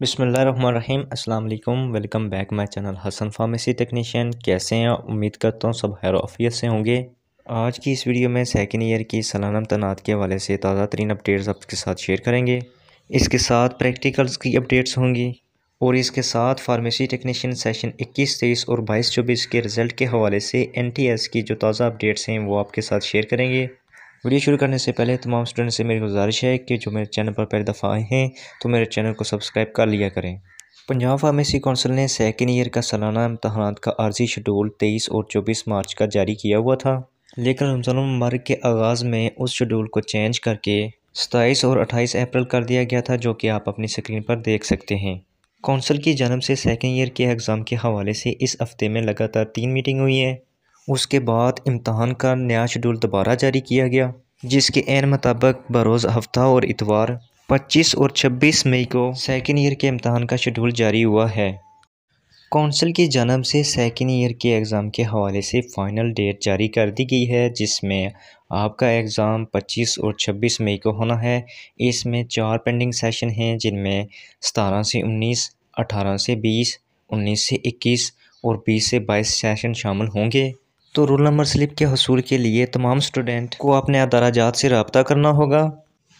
बिसमीम अल्लाम welcome back my channel Hasan pharmacy technician कैसे हैं उम्मीद करता हूँ सब आफ़ियत से होंगे आज की इस वीडियो में सेकेंड ईयर की सलाना तनात के हवाले से ताज़ा तरीन अपडेट्स आपके साथ शेयर करेंगे इसके साथ प्रैक्टिकल्स की अपडेट्स होंगी और इसके साथ फार्मेसी टेक्नीशियन सेशन इक्कीस तेईस और बाईस चौबीस के रिज़ल्ट के हवाले से एन की जो ताज़ा अपडेट्स हैं वो आपके साथ शेयर करेंगे वीडियो शुरू करने से पहले तमाम स्टूडेंट से मेरी गुजारिश है कि जो मेरे चैनल पर पहली दफ़ा आए हैं तो मेरे चैनल को सब्सक्राइब कर लिया करें पंजाब फार्मेसी कौंसिल ने सेकेंड ईयर का सालाना इम्तहान का आर्जी शेड्यूल तेईस और चौबीस मार्च का जारी किया हुआ था लेकिन रमज़ान मुबारक के आगाज़ में उस शेड्यूल को चेंज करके सताईस और अट्ठाईस अप्रैल कर दिया गया था जो कि आप अपनी स्क्रीन पर देख सकते हैं कौंसिल की जन्म से सेकेंड ईयर के एग्ज़ाम के हवाले से इस हफ़्ते में लगातार तीन मीटिंग हुई है उसके बाद इम्तहान का नया शेड्यूल दोबारा जारी किया गया जिसके एन मुताबक बरोज़ हफ्ता और इतवार 25 और 26 मई को सेकेंड ईयर के इम्तहान का शेड्यूल जारी हुआ है कौंसिल की जन्म से सेकेंड ईयर के एग्ज़ाम के हवाले से फ़ाइनल डेट जारी कर दी गई है जिसमें आपका एग्ज़ाम 25 और 26 मई को होना है इसमें चार पेंडिंग सेशन हैं जिनमें सतारह से 19, 18 से 20, 19 से 21 और 20 से 22 सेशन शामिल होंगे तो रोल नंबर स्लिप के हसूल के लिए तमाम स्टूडेंट को अपने अदाराजात से रबता करना होगा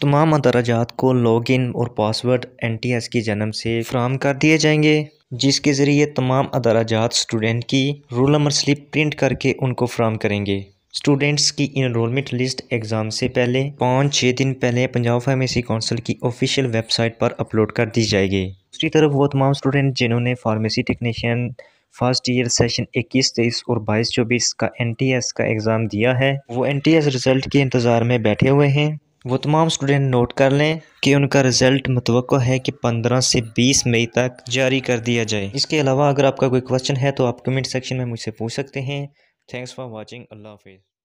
तमाम अदाराजात को लॉग इन और पासवर्ड एन टी एस की जन्म से फ्राहम कर दिए जाएंगे जिसके ज़रिए तमाम जात स्टूडेंट की रोल नंबर स्लिप प्रिंट करके उनको फ्राहम करेंगे स्टूडेंट्स की इनरोलमेंट लिस्ट एग्ज़ाम से पहले पाँच छः दिन पहले पंजाब फार्मेसी काउंसिल की ऑफिशियल वेबसाइट पर अपलोड कर दी जाएगी दूसरी तरफ वो तमाम स्टूडेंट जिन्होंने pharmacy technician first year session 21 तेईस और 22 चौबीस का एन का एग्ज़ाम दिया है वो एन रिज़ल्ट के इंतज़ार में बैठे हुए हैं वो तमाम स्टूडेंट नोट कर लें कि उनका रिज़ल्ट मतवक़ है कि 15 से 20 मई तक जारी कर दिया जाए इसके अलावा अगर आपका कोई क्वेश्चन है तो आप कमेंट सेक्शन में मुझसे पूछ सकते हैं थैंक्स फॉर वॉचिंग अल्लाह हाफिज़